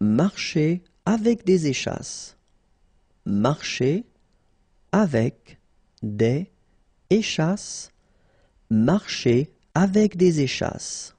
marcher avec des échasses. Marcher avec des échasses. Marcher avec des échasses.